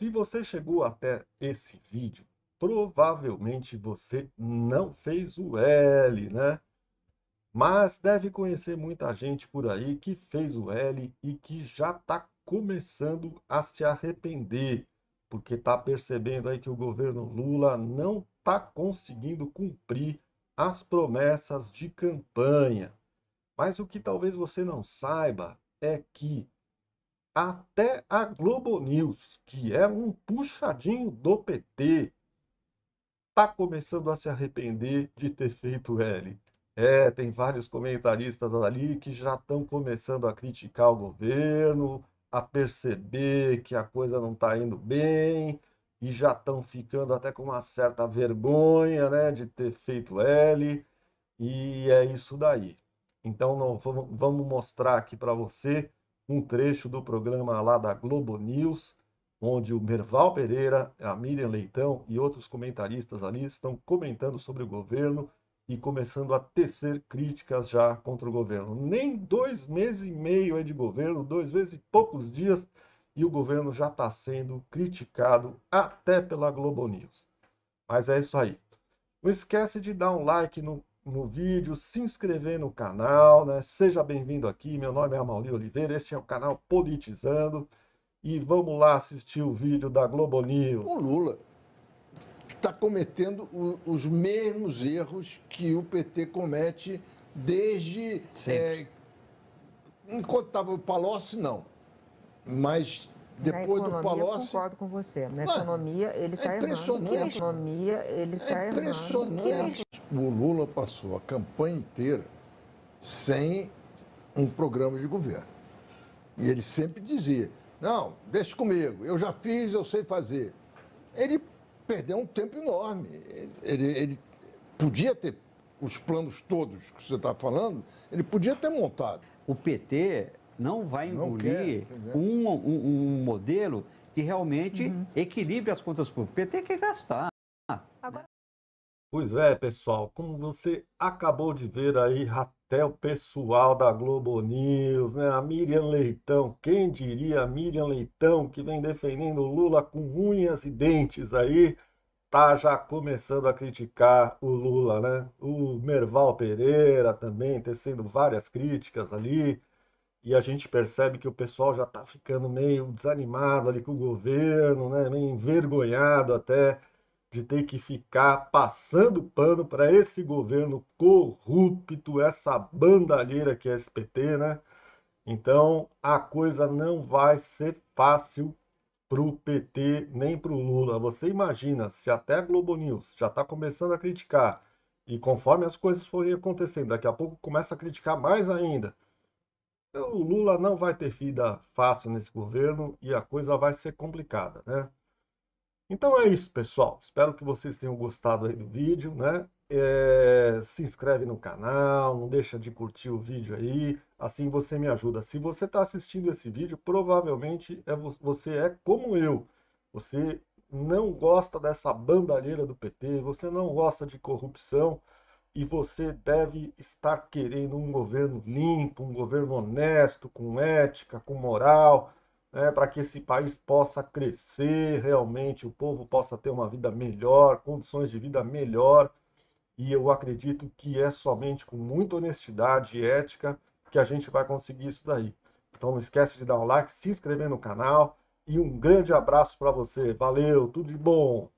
Se você chegou até esse vídeo, provavelmente você não fez o L, né? Mas deve conhecer muita gente por aí que fez o L e que já está começando a se arrepender, porque está percebendo aí que o governo Lula não está conseguindo cumprir as promessas de campanha. Mas o que talvez você não saiba é que até a Globo News, que é um puxadinho do PT, tá começando a se arrepender de ter feito L. É, tem vários comentaristas ali que já estão começando a criticar o governo, a perceber que a coisa não está indo bem e já estão ficando até com uma certa vergonha, né, de ter feito L. E é isso daí. Então, não, vamos mostrar aqui para você um trecho do programa lá da Globo News, onde o Merval Pereira, a Miriam Leitão e outros comentaristas ali estão comentando sobre o governo e começando a tecer críticas já contra o governo. Nem dois meses e meio é de governo, dois meses e poucos dias, e o governo já está sendo criticado até pela Globo News. Mas é isso aí. Não esquece de dar um like no no vídeo, se inscrever no canal, né? Seja bem-vindo aqui. Meu nome é Amauri Oliveira, este é o canal Politizando. E vamos lá assistir o vídeo da Globo News. O Lula está cometendo o, os mesmos erros que o PT comete desde. É, enquanto estava o Palocci, não. Mas depois economia, do Palocci. Eu concordo com você. Na economia, ele está é errando. Na economia, ele está é errando. Impressionante o Lula passou a campanha inteira sem um programa de governo. E ele sempre dizia: não, deixe comigo, eu já fiz, eu sei fazer. Ele perdeu um tempo enorme. Ele, ele podia ter os planos todos que você está falando, ele podia ter montado. O PT não vai engolir não um, um, um, modelo que realmente uhum. equilibre as contas públicas. O PT quer gastar. Agora... Pois é, pessoal, como você acabou de ver aí, até o pessoal da Globo News, né? A Miriam Leitão, quem diria a Miriam Leitão, que vem defendendo Lula com unhas e dentes aí, tá já começando a criticar o Lula, né? O Merval Pereira também tecendo várias críticas ali, e a gente percebe que o pessoal já tá ficando meio desanimado ali com o governo, né? Meio envergonhado até de ter que ficar passando pano para esse governo corrupto, essa bandalheira que é SPt, né? Então a coisa não vai ser fácil para o PT nem para o Lula. Você imagina se até a Globo News já está começando a criticar e conforme as coisas forem acontecendo, daqui a pouco começa a criticar mais ainda. O Lula não vai ter vida fácil nesse governo e a coisa vai ser complicada, né? Então é isso, pessoal. Espero que vocês tenham gostado aí do vídeo, né? É, se inscreve no canal, não deixa de curtir o vídeo aí, assim você me ajuda. Se você está assistindo esse vídeo, provavelmente é, você é como eu. Você não gosta dessa bandalheira do PT, você não gosta de corrupção e você deve estar querendo um governo limpo, um governo honesto, com ética, com moral, né, para que esse país possa crescer realmente, o povo possa ter uma vida melhor, condições de vida melhor. E eu acredito que é somente com muita honestidade e ética que a gente vai conseguir isso daí. Então não esquece de dar um like, se inscrever no canal e um grande abraço para você. Valeu, tudo de bom.